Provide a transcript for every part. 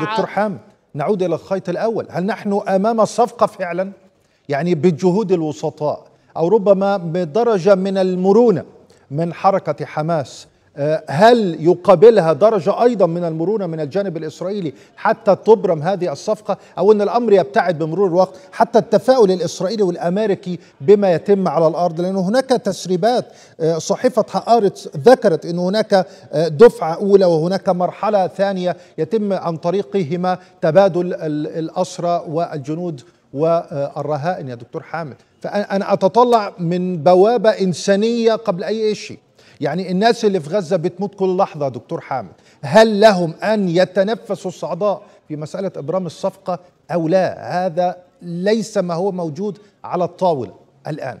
دكتور حامد نعود إلى الخيط الأول هل نحن أمام صفقة فعلا؟ يعني بجهود الوسطاء أو ربما بدرجة من المرونة من حركة حماس آه، هل يقابلها درجة أيضا من المرونة من الجانب الإسرائيلي حتى تبرم هذه الصفقة أو أن الأمر يبتعد بمرور الوقت حتى التفاؤل الإسرائيلي والأمريكي بما يتم على الأرض لأن هناك تسريبات آه، صحيفة حقارت ذكرت أن هناك آه، دفعة أولى وهناك مرحلة ثانية يتم عن طريقهما تبادل الأسرى والجنود والرهائن يا دكتور حامد فأنا أتطلع من بوابة إنسانية قبل أي شيء يعني الناس اللي في غزة بتموت كل لحظة دكتور حامد هل لهم أن يتنفسوا الصعداء في مسألة إبرام الصفقة أو لا هذا ليس ما هو موجود على الطاولة الآن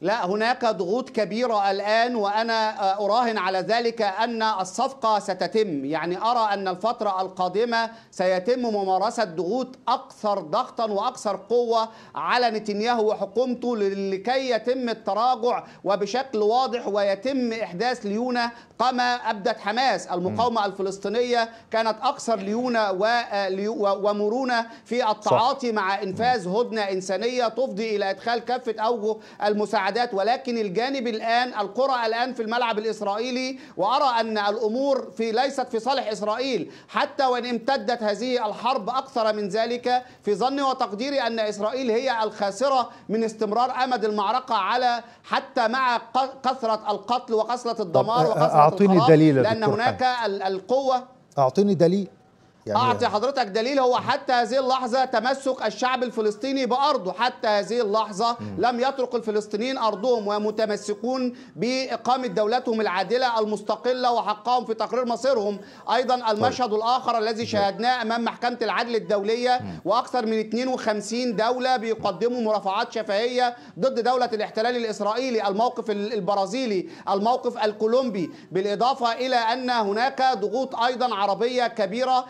لا هناك ضغوط كبيرة الآن وأنا آه، أراهن على ذلك أن الصفقة ستتم يعني أرى أن الفترة القادمة سيتم ممارسة ضغوط أكثر ضغطا وأكثر قوة على نتنياهو وحكومته لكي يتم التراجع وبشكل واضح ويتم إحداث ليونة كما أبدت حماس المقاومة الفلسطينية كانت أكثر ليونة آه، ومرونة في التعاطي مع إنفاذ هدنة إنسانية تفضي إلى إدخال كافة أوجه المساعدة المساعدات ولكن الجانب الآن القرى الآن في الملعب الإسرائيلي وأرى أن الأمور في ليست في صالح إسرائيل حتى وإن امتدت هذه الحرب أكثر من ذلك في ظني وتقديري أن إسرائيل هي الخاسرة من استمرار أمد المعركة على حتى مع كثرة القتل وكثرة الدمار وكثرة أعطيني دليل لأن هناك القوة أعطيني دليل يعني اعطي حضرتك دليل هو حتى هذه اللحظه تمسك الشعب الفلسطيني بارضه حتى هذه اللحظه م. لم يترك الفلسطينيين ارضهم ومتمسكون باقامه دولتهم العادله المستقله وحقهم في تقرير مصيرهم ايضا طيب. المشهد طيب. الاخر الذي شاهدناه امام محكمه العدل الدوليه م. واكثر من 52 دوله بيقدموا مرافعات شفهيه ضد دوله الاحتلال الاسرائيلي الموقف البرازيلي الموقف الكولومبي بالاضافه الى ان هناك ضغوط ايضا عربيه كبيره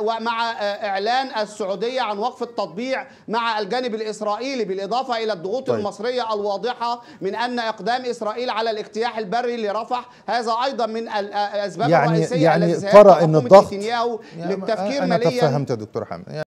ومع آه، اعلان السعوديه عن وقف التطبيع مع الجانب الاسرائيلي بالاضافه الى الضغوط طيب. المصريه الواضحه من ان اقدام اسرائيل على الاجتياح البري لرفح هذا ايضا من الاسباب آه، آه، يعني الرئيسيه يعني ترى ان الضغط للتفكير انا تفهمت يا دكتور حامد